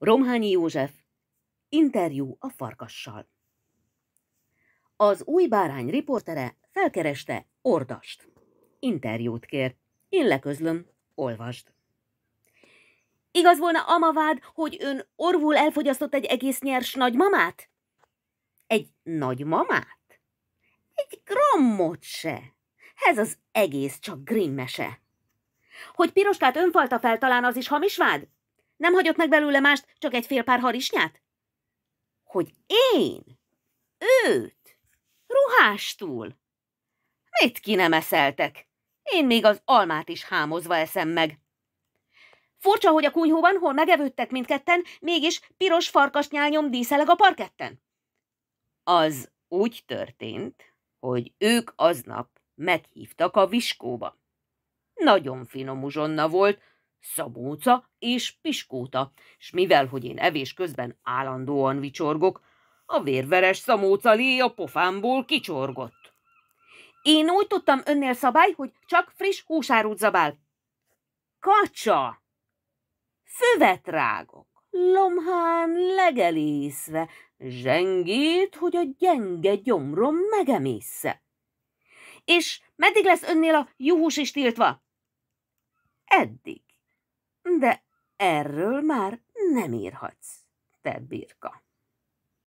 Romhányi József, interjú a farkassal. Az új bárány riportere felkereste Ordast. Interjút kér. Én leközlöm, olvasd. Igaz volna amavád, hogy ön orvul elfogyasztott egy egész nyers nagymamát? Egy nagymamát? Egy grammot se. Ez az egész csak grimmese. Hogy piroskát önfalta fel, talán az is hamis vád? Nem hagyott meg belőle mást, csak egy fél pár harisnyát? Hogy én? Őt? ruhástól? Mit ki nem eszeltek? Én még az almát is hámozva eszem meg. Furcsa, hogy a kunyhóban, hol megevődtek mindketten, mégis piros farkasnyálnyom díszeleg a parketten. Az úgy történt, hogy ők aznap meghívtak a viskóba. Nagyon finom uzsonna volt, Szabóca és Piskóta, s mivel, hogy én evés közben állandóan vicsorgok, a vérveres szamóca lé a pofámból kicsorgott. Én úgy tudtam önnél szabály, hogy csak friss húsárút zabál. Kacsa! Füvet rágok, lomhán legelészve, zsengét, hogy a gyenge gyomrom megemészze. És meddig lesz önnél a juhus is tiltva? Eddig de erről már nem írhatsz, te birka.